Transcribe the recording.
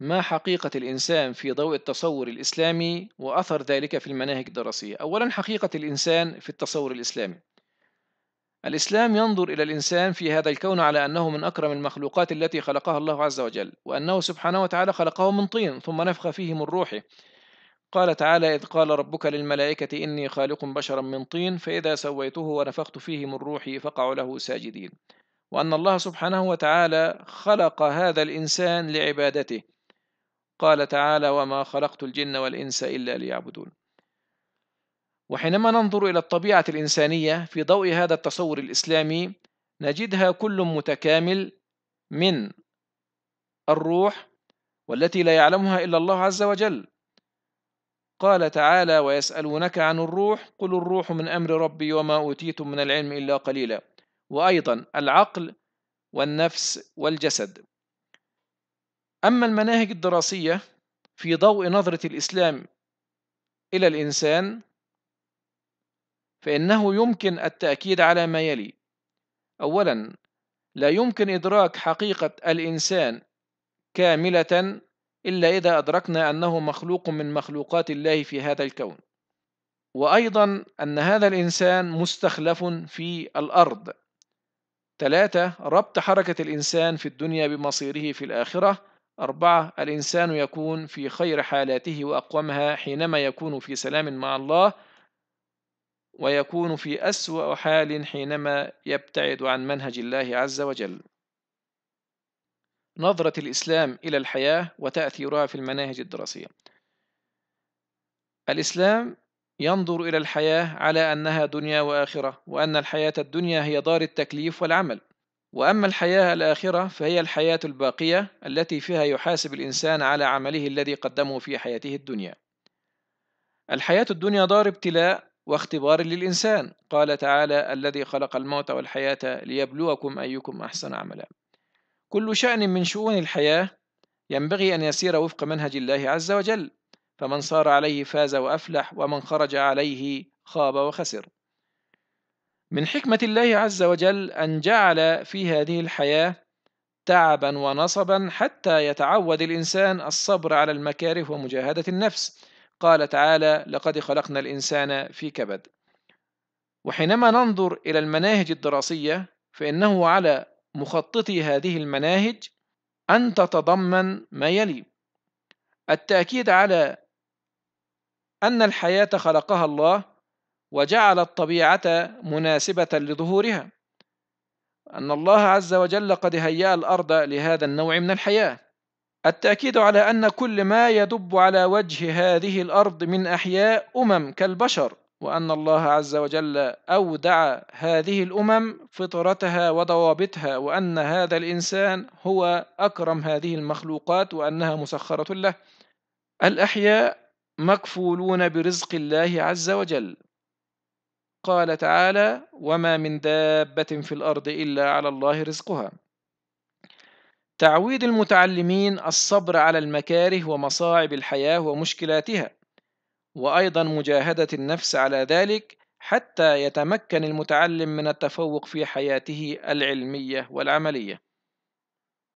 ما حقيقة الإنسان في ضوء التصور الإسلامي وأثر ذلك في المناهج الدراسية؟ أولاً حقيقة الإنسان في التصور الإسلامي. الإسلام ينظر إلى الإنسان في هذا الكون على أنه من أكرم المخلوقات التي خلقها الله عز وجل، وأنه سبحانه وتعالى خلقه من طين ثم نفخ فيه من روحه. قال تعالى: إذ قال ربك للملائكة إني خالق بشرا من طين فإذا سويته ونفخت فيه من روحي فقعوا له ساجدين. وأن الله سبحانه وتعالى خلق هذا الإنسان لعبادته. قال تعالى وما خلقت الجن والإنس إلا ليعبدون وحينما ننظر إلى الطبيعة الإنسانية في ضوء هذا التصور الإسلامي نجدها كل متكامل من الروح والتي لا يعلمها إلا الله عز وجل قال تعالى ويسألونك عن الروح قل الروح من أمر ربي وما أوتيتم من العلم إلا قليلا وأيضا العقل والنفس والجسد أما المناهج الدراسية في ضوء نظرة الإسلام إلى الإنسان فإنه يمكن التأكيد على ما يلي أولا لا يمكن إدراك حقيقة الإنسان كاملة إلا إذا أدركنا أنه مخلوق من مخلوقات الله في هذا الكون وأيضا أن هذا الإنسان مستخلف في الأرض ثلاثة ربط حركة الإنسان في الدنيا بمصيره في الآخرة أربعة الإنسان يكون في خير حالاته وأقومها حينما يكون في سلام مع الله ويكون في أسوأ حال حينما يبتعد عن منهج الله عز وجل نظرة الإسلام إلى الحياة وتأثيرها في المناهج الدراسية الإسلام ينظر إلى الحياة على أنها دنيا وآخرة وأن الحياة الدنيا هي دار التكليف والعمل وأما الحياة الآخرة فهي الحياة الباقية التي فيها يحاسب الإنسان على عمله الذي قدمه في حياته الدنيا الحياة الدنيا دار ابتلاء واختبار للإنسان قال تعالى الذي خلق الموت والحياة ليبلوكم أيكم أحسن عملا كل شأن من شؤون الحياة ينبغي أن يسير وفق منهج الله عز وجل فمن صار عليه فاز وأفلح ومن خرج عليه خاب وخسر من حكمة الله عز وجل أن جعل في هذه الحياة تعبا ونصبا حتى يتعود الإنسان الصبر على المكاره ومجاهدة النفس قال تعالى لقد خلقنا الإنسان في كبد وحينما ننظر إلى المناهج الدراسية فإنه على مخططي هذه المناهج أن تتضمن ما يلي التأكيد على أن الحياة خلقها الله وجعل الطبيعة مناسبة لظهورها أن الله عز وجل قد هيأ الأرض لهذا النوع من الحياة التأكيد على أن كل ما يدب على وجه هذه الأرض من أحياء أمم كالبشر وأن الله عز وجل أودع هذه الأمم فطرتها وضوابطها وأن هذا الإنسان هو أكرم هذه المخلوقات وأنها مسخرة له الأحياء مكفولون برزق الله عز وجل قال تعالى وما من دابة في الأرض إلا على الله رزقها تعويد المتعلمين الصبر على المكاره ومصاعب الحياة ومشكلاتها وأيضا مجاهدة النفس على ذلك حتى يتمكن المتعلم من التفوق في حياته العلمية والعملية